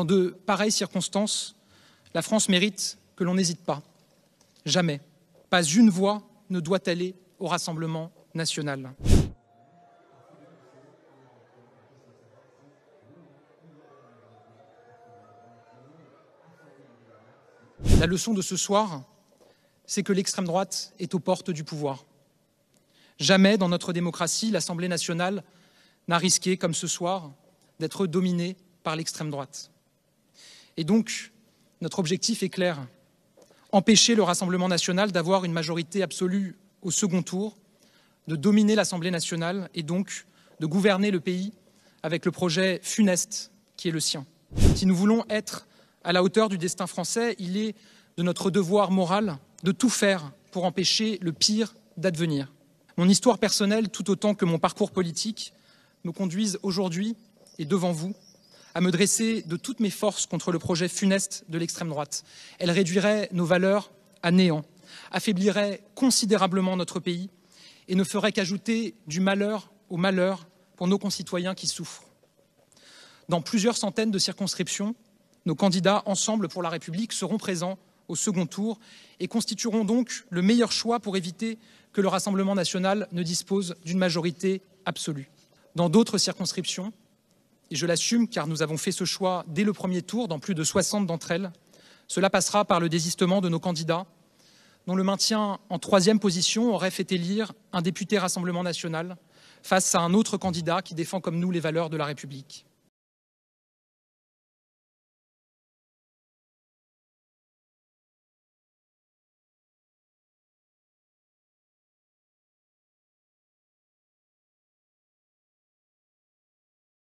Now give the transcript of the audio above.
Dans de pareilles circonstances, la France mérite que l'on n'hésite pas. Jamais. Pas une voix ne doit aller au Rassemblement national. La leçon de ce soir, c'est que l'extrême droite est aux portes du pouvoir. Jamais dans notre démocratie, l'Assemblée nationale n'a risqué, comme ce soir, d'être dominée par l'extrême droite. Et donc, notre objectif est clair empêcher le Rassemblement national d'avoir une majorité absolue au second tour, de dominer l'Assemblée nationale et donc de gouverner le pays avec le projet funeste qui est le sien. Si nous voulons être à la hauteur du destin français, il est de notre devoir moral de tout faire pour empêcher le pire d'advenir. Mon histoire personnelle, tout autant que mon parcours politique, nous conduisent aujourd'hui et devant vous à me dresser de toutes mes forces contre le projet funeste de l'extrême droite. Elle réduirait nos valeurs à néant, affaiblirait considérablement notre pays et ne ferait qu'ajouter du malheur au malheur pour nos concitoyens qui souffrent. Dans plusieurs centaines de circonscriptions, nos candidats Ensemble pour la République seront présents au second tour et constitueront donc le meilleur choix pour éviter que le Rassemblement national ne dispose d'une majorité absolue. Dans d'autres circonscriptions, et je l'assume car nous avons fait ce choix dès le premier tour dans plus de 60 d'entre elles. Cela passera par le désistement de nos candidats, dont le maintien en troisième position aurait fait élire un député Rassemblement national face à un autre candidat qui défend comme nous les valeurs de la République.